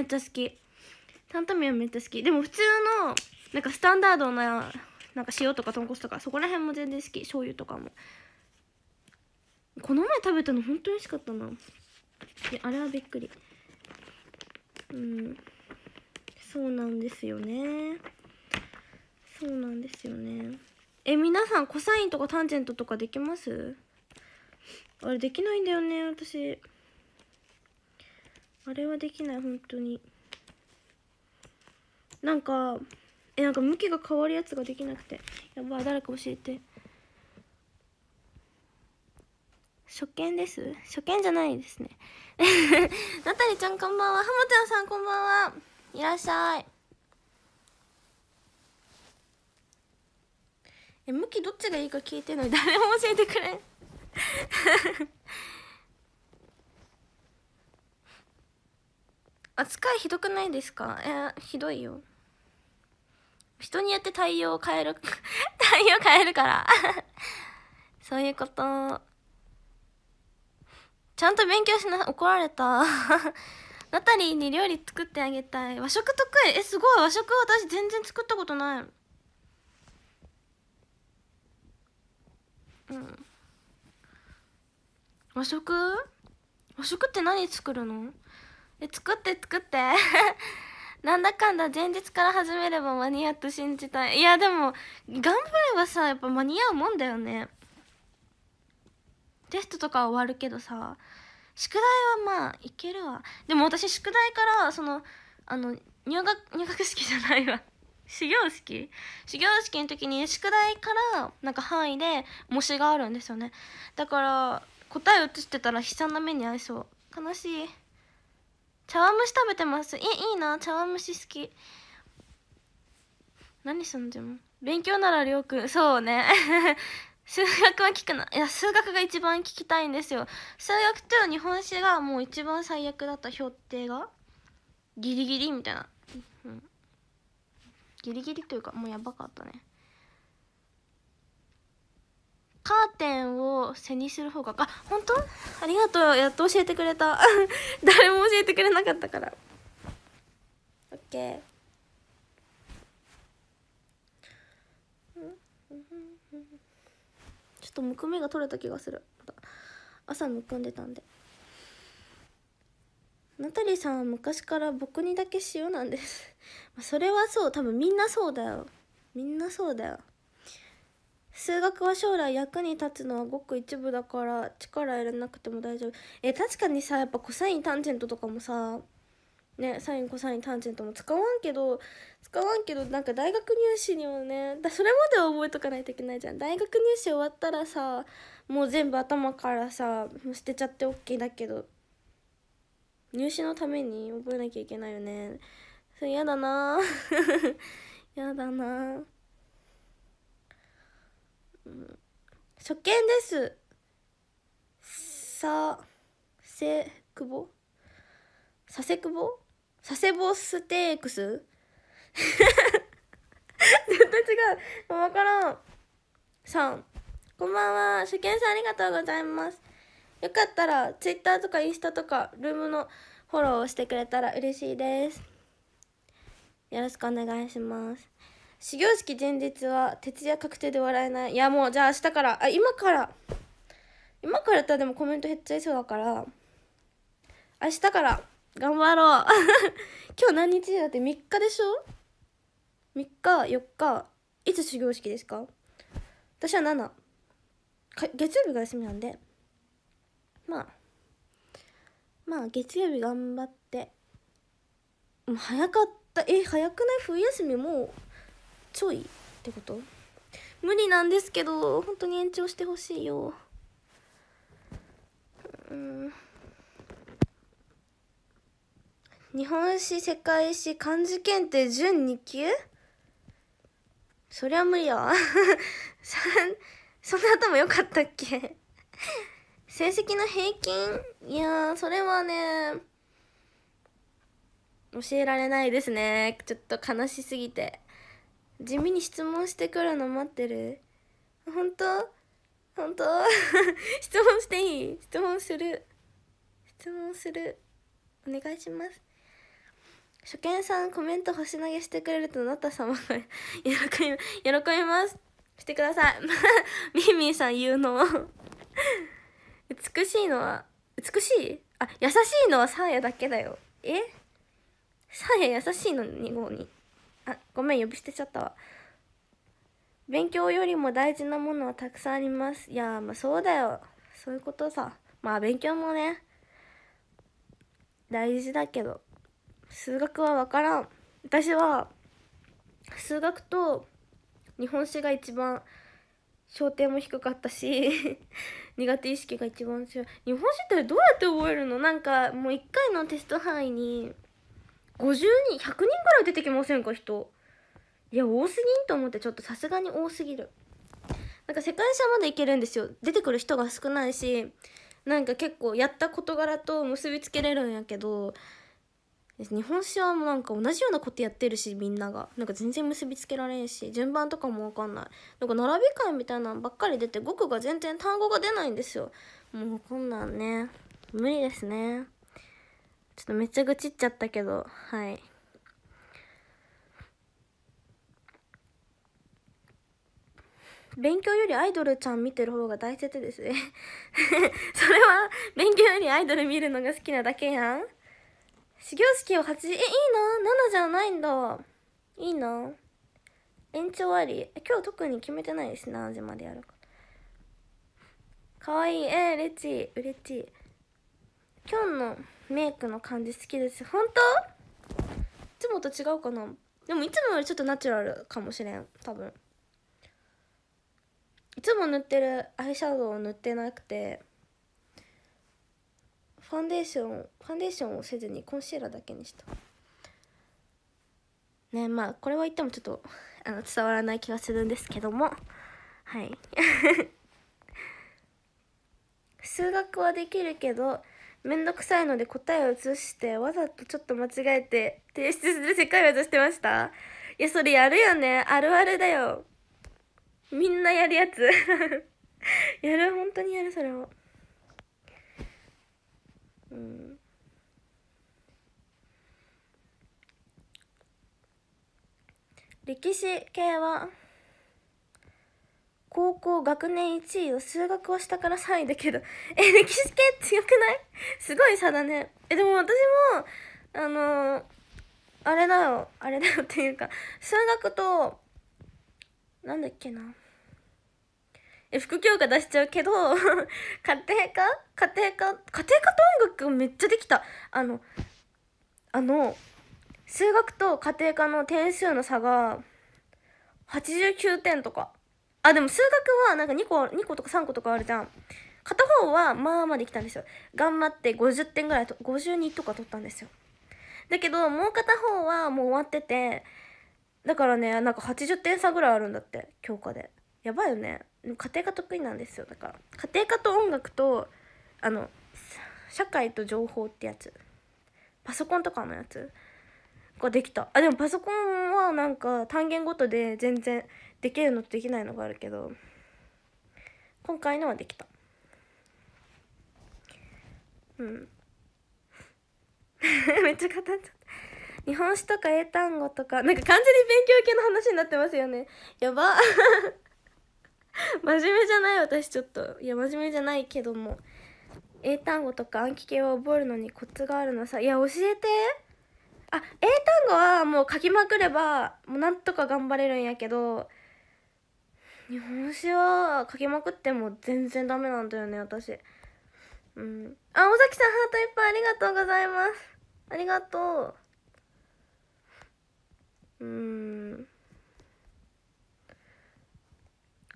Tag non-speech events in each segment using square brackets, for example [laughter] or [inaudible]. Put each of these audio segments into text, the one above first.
めっちゃ好き担々麺はめっちゃ好きでも普通のなんかスタンダードななんか塩とか豚骨とかそこら辺も全然好き醤油とかもこの前食べたの本当に美味しかったないやあれはびっくりうんそうなんですよねそうなんですよねえ皆さんコサインとかタンジェントとかできますあれできないんだよね私あれはできない本当になんかえなんか向きが変わるやつができなくてやばい誰か教えて初見です初見じゃないですねなたりちゃんこんばんはハモちゃんさんこんばんはいらっしゃいえ向きどっちがいいか聞いてるの誰も教えてくれん [laughs] 扱いひどくないですかえー、ひどいよ人によって対応を変える [laughs] 対応変えるから [laughs] そういうことちゃんと勉強しな怒られた [laughs] ナタリーに料理作ってあげたい和食得意えすごい和食私全然作ったことないうん和食和食って何作るのえ作って作って [laughs] なんだかんだ前日から始めれば間に合うと信じたいいやでも頑張ればさやっぱ間に合うもんだよねテストとかは終わるけどさ宿題はまあいけるわでも私宿題からそのあの入学入学式じゃないわ [laughs] 始業式始業式の時に宿題からなんか範囲で模試があるんですよねだから答え写してたら悲惨な目に遭いそう悲しい茶碗蒸し食べてますいいな茶碗蒸し好き何すんでも勉強ならりょうくんそうね [laughs] 数学は聞くないや数学が一番聞きたいんですよ数学と日本史がもう一番最悪だった評定がギリギリみたいな、うん、ギリギリというかもうやばかったねカーテンを背にする方があ本当ありがとうやっと教えてくれた [laughs] 誰も教えてくれなかったから OK ちょっとむくみが取れた気がする朝むくんでたんでナタリーさんは昔から僕にだけ塩なんです [laughs] それはそう多分みんなそうだよみんなそうだよ数学は将来役に立つのはごく一部だから力入れなくても大丈夫え確かにさやっぱコサインタンジェントとかもさねサインコサインタンジェントも使わんけど使わんけどなんか大学入試にもねだそれまでは覚えとかないといけないじゃん大学入試終わったらさもう全部頭からさ捨てちゃって OK だけど入試のために覚えなきゃいけないよねそれ嫌だな [laughs] 嫌だな初見ですさせくぼさせくぼさせぼステークス [laughs] 絶対違う分からんさんこんばんは初見さんありがとうございますよかったらツイッターとかインスタとかルームのフォローをしてくれたら嬉しいですよろしくお願いします始業式前日は徹夜確定で笑えないいやもうじゃあ明日からあ今から今からたでもコメント減っちゃいそうだから明日から頑張ろう [laughs] 今日何日だって3日でしょ3日4日いつ始業式ですか私は7か月曜日が休みなんでまあまあ月曜日頑張ってもう早かったえ早くない冬休みもうちょいってこと無理なんですけど本当に延長してほしいようん日本史世界史漢字検定準2級そりゃ無理やわ [laughs] そんな頭良かったっけ成績の平均いやそれはね教えられないですねちょっと悲しすぎて地味に質問してくるの待ってる本当本当 [laughs] 質問していい質問する質問するお願いします初見さんコメント星投げしてくれるとなた様が [laughs] 喜び喜びますしてくださいみみ [laughs] さん言うの美しいのは美しいあ優しいのはサーヤだけだよえサーヤ優しいの2号にあごめん呼び捨てちゃったわ勉強よりも大事なものはたくさんありますいやまあそうだよそういうことさまあ勉強もね大事だけど数学は分からん私は数学と日本史が一番焦点も低かったし [laughs] 苦手意識が一番強い日本史ってどうやって覚えるのなんかもう1回のテスト範囲に50人100人ぐらい出てきませんか人いや多すぎんと思ってちょっとさすがに多すぎるなんか世界遺産まで行けるんですよ出てくる人が少ないしなんか結構やった事柄と結びつけれるんやけど日本史はもうなんか同じようなことやってるしみんながなんか全然結びつけられんし順番とかも分かんないなんか並び替えみたいなのばっかり出て語句が全然単語が出ないんですよもうこんなんね無理ですねちょっとめっちゃ愚痴っちゃったけど、はい。勉強よりアイドルちゃん見てる方が大切ですね [laughs] それは勉強よりアイドル見るのが好きなだけやん始業式を8時えいいな7じゃないんだいいな延長あり今日特に決めてないし何時までやるかかわいいえー、レッチ嬉しい今日のメイクの感じ好きです本当いつもと違うかなでもいつもよりちょっとナチュラルかもしれん多分いつも塗ってるアイシャドウを塗ってなくてファンデーションファンデーションをせずにコンシーラーだけにしたねまあこれは言ってもちょっとあの伝わらない気がするんですけどもはい [laughs] 数学はできるけど面倒くさいので答えを写してわざとちょっと間違えて提出する世界を目してましたいやそれやるよねあるあるだよみんなやるやつ [laughs] やる本当にやるそれをうん歴史系は高校学年1位を数学し下から3位だけど [laughs] え歴史系強くないすごい差だねえでも私もあのー、あれだよあれだよっていうか数学となんだっけなえ副教科出しちゃうけど [laughs] 家庭科家庭科家庭科と音楽めっちゃできたあのあの数学と家庭科の点数の差が89点とかあでも数学はなんか2個2個とか3個とかあるじゃん片方はまあまあできたんですよ頑張って50点ぐらいと52とか取ったんですよだけどもう片方はもう終わっててだからねなんか80点差ぐらいあるんだって教科でやばいよね家庭科得意なんですよだから家庭科と音楽とあの社会と情報ってやつパソコンとかのやつができたあでもパソコンはなんか単元ごとで全然できるのとできないのがあるけど今回のはできたうん [laughs] めっちゃ語っちゃった日本史とか英単語とかなんか完全に勉強系の話になってますよねやば [laughs] 真面目じゃない私ちょっといや真面目じゃないけども英単語とか暗記系を覚えるのにコツがあるのさいや教えてあ英単語はもう書きまくればもうなんとか頑張れるんやけど日本酒はかけまくっても全然ダメなんだよね私うんあ尾崎さんハートいっぱいありがとうございますありがとううん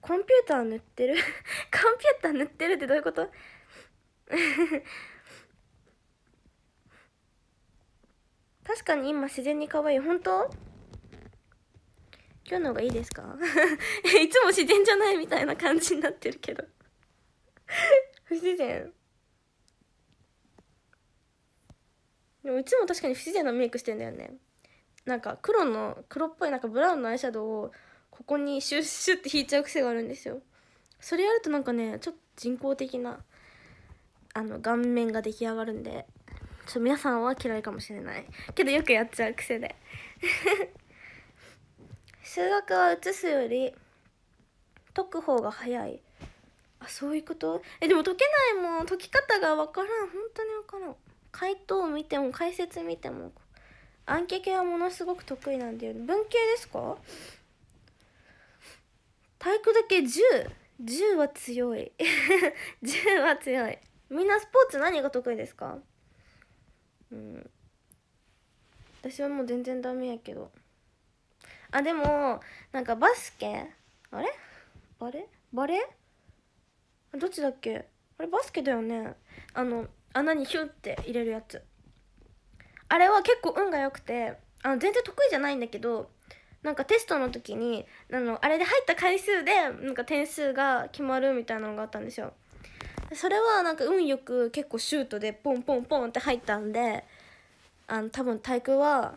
コンピューター塗ってる [laughs] コンピューター塗ってるってどういうこと [laughs] 確かに今自然に可愛い本当今日の方がいいですか [laughs] いつも自然じゃないみたいな感じになってるけど [laughs] 不自然でもいつも確かに不自然なメイクしてんだよねなんか黒の黒っぽいなんかブラウンのアイシャドウをここにシュッシュッって引いちゃう癖があるんですよそれやるとなんかねちょっと人工的なあの顔面が出来上がるんでちょ皆さんは嫌いかもしれないけどよくやっちゃう癖で数学は写すより解く方が早いあそういうことえでも解けないもん解き方が分からん本当に分からん解答を見ても解説見ても暗記系はものすごく得意なんだよね文系ですか体育だけ 10?10 は強い10 [laughs] は強いみんなスポーツ何が得意ですかうん私はもう全然ダメやけどあでもなんかバスケあれバレバレどっちだっけあれバスケだよねあの穴にヒュッて入れるやつあれは結構運が良くてあの全然得意じゃないんだけどなんかテストの時にあのあれで入った回数でなんか点数が決まるみたいなのがあったんですよそれはなんか運よく結構シュートでポンポンポンって入ったんであの多分体育は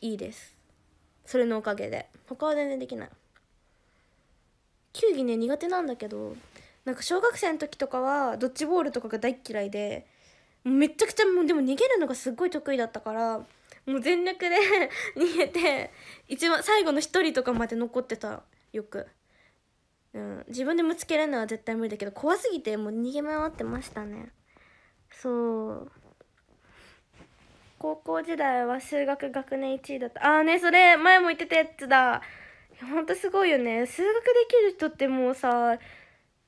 いいですそれのおかげで他は全然できない球技ね苦手なんだけどなんか小学生の時とかはドッジボールとかが大嫌いでめちゃくちゃもうでも逃げるのがすっごい得意だったからもう全力で [laughs] 逃げて一番最後の1人とかまで残ってたよく、うん、自分でぶつけるのは絶対無理だけど怖すぎてもう逃げ回ってましたねそう高校時代は数学学年1位だったああねそれ前も言ってたやつだほんとすごいよね数学できる人ってもうさ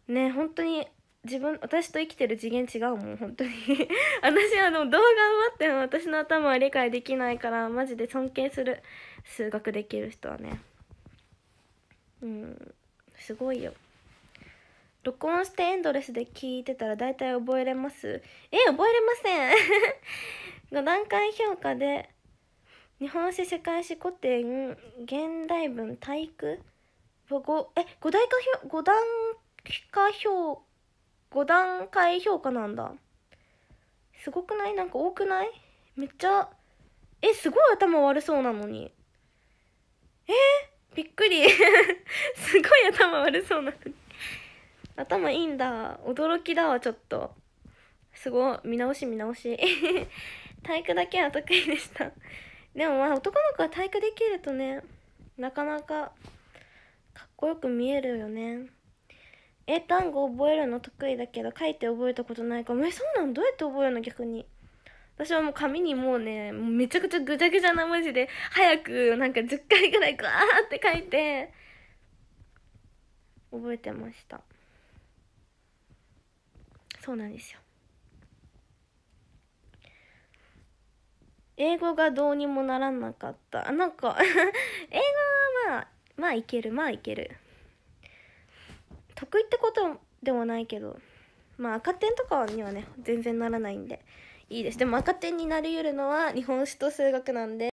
ね本当に自分私と生きてる次元違うもん本当に [laughs] 私あの動画を待っても私の頭は理解できないからマジで尊敬する数学できる人はねうんすごいよ録音してエンドレスで聞いてたら大体覚えれますえ覚えれません5 [laughs] 段階評価で日本史世界史古典現代文体育5え5段階評5段階評5段階評価なんだすごくないなんか多くないめっちゃえすごい頭悪そうなのにえびっくり [laughs] すごい頭悪そうなのに頭いいんだ驚きだわちょっとすごい見直し見直し [laughs] 体育だけは得意でしたでもまあ男の子は体育できるとねなかなかかっこよく見えるよね英単語覚えるの得意だけど書いて覚えたことないかもえそうなのどうやって覚えるの逆に私はもう紙にもうねめちゃくちゃぐちゃぐちゃな文字で早くなんか10回ぐらいガーって書いて覚えてましたそうなんですよ英語がどうにもならなかったあなんか [laughs] 英語はまあまあいけるまあいける得意ってことでもないけどまあ赤点とかにはね全然ならないんでいいですでも赤点になりうるのは日本史と数学なんで